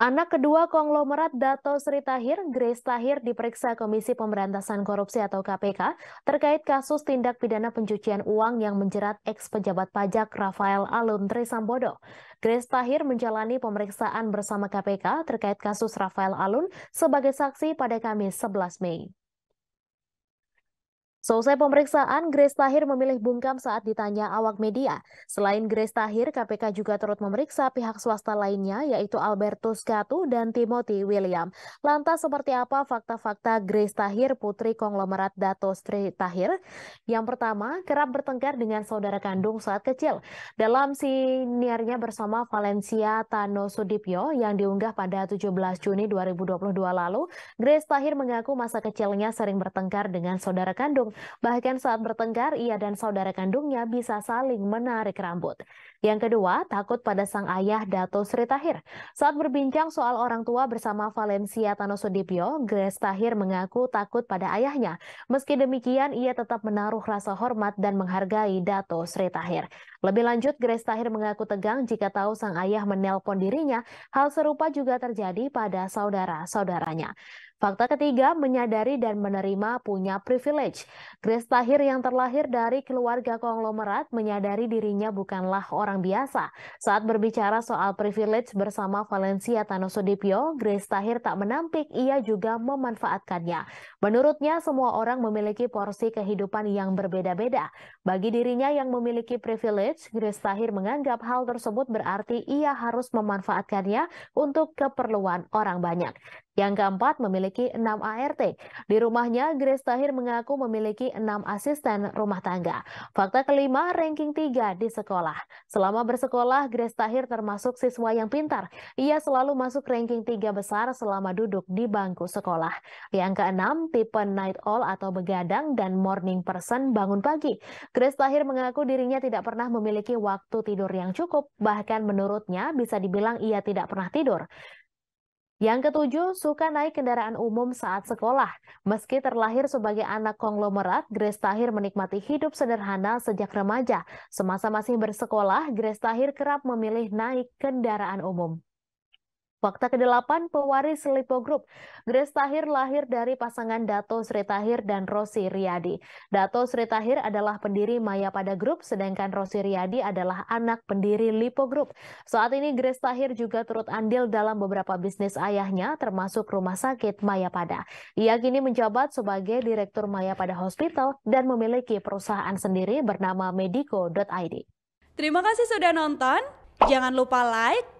Anak kedua konglomerat Dato Sri Tahir, Grace Tahir diperiksa Komisi Pemberantasan Korupsi atau KPK terkait kasus tindak pidana pencucian uang yang menjerat eks pejabat pajak Rafael Alun Trisambodo. Grace Tahir menjalani pemeriksaan bersama KPK terkait kasus Rafael Alun sebagai saksi pada Kamis 11 Mei. Selesai pemeriksaan, Grace Tahir memilih bungkam saat ditanya awak media. Selain Grace Tahir, KPK juga turut memeriksa pihak swasta lainnya, yaitu Albertus Gatu dan Timothy William. Lantas seperti apa fakta-fakta Grace Tahir, putri konglomerat Dato Sri Tahir? Yang pertama, kerap bertengkar dengan saudara kandung saat kecil. Dalam sinarnya bersama Valencia Tano Sudipyo yang diunggah pada 17 Juni 2022 lalu, Grace Tahir mengaku masa kecilnya sering bertengkar dengan saudara kandung Bahkan saat bertengkar, ia dan saudara kandungnya bisa saling menarik rambut. Yang kedua, takut pada sang ayah Dato Sri Tahir. Saat berbincang soal orang tua bersama Valencia Tanosudipio, Grace Tahir mengaku takut pada ayahnya. Meski demikian, ia tetap menaruh rasa hormat dan menghargai Dato Sri Tahir. Lebih lanjut, Grace Tahir mengaku tegang jika tahu sang ayah menelpon dirinya. Hal serupa juga terjadi pada saudara-saudaranya. Fakta ketiga, menyadari dan menerima punya privilege. Grace Tahir yang terlahir dari keluarga konglomerat menyadari dirinya bukanlah orang biasa. Saat berbicara soal privilege bersama Valencia Tanosodipio, Grace Tahir tak menampik ia juga memanfaatkannya. Menurutnya, semua orang memiliki porsi kehidupan yang berbeda-beda. Bagi dirinya yang memiliki privilege, Grace Tahir menganggap hal tersebut berarti ia harus memanfaatkannya untuk keperluan orang banyak. Yang keempat, memiliki memiliki enam ART. Di rumahnya, Grace Tahir mengaku memiliki enam asisten rumah tangga. Fakta kelima, ranking 3 di sekolah. Selama bersekolah, Grace Tahir termasuk siswa yang pintar. Ia selalu masuk ranking 3 besar selama duduk di bangku sekolah. Yang keenam, tipe night owl atau begadang dan morning person bangun pagi. Grace Tahir mengaku dirinya tidak pernah memiliki waktu tidur yang cukup, bahkan menurutnya bisa dibilang ia tidak pernah tidur. Yang ketujuh, suka naik kendaraan umum saat sekolah. Meski terlahir sebagai anak konglomerat, Grace Tahir menikmati hidup sederhana sejak remaja. Semasa masih bersekolah, Grace Tahir kerap memilih naik kendaraan umum. Fakta ke-8, pewaris Lipo Group. Grace Tahir lahir dari pasangan Dato Sri Tahir dan Rosi Riyadi. Dato Sri Tahir adalah pendiri Maya pada Group, sedangkan Rosi Riyadi adalah anak pendiri Lipo Group. Saat ini Grace Tahir juga turut andil dalam beberapa bisnis ayahnya, termasuk rumah sakit Maya Pada. Ia kini menjabat sebagai Direktur Maya Pada Hospital dan memiliki perusahaan sendiri bernama medico.id. Terima kasih sudah nonton. Jangan lupa like,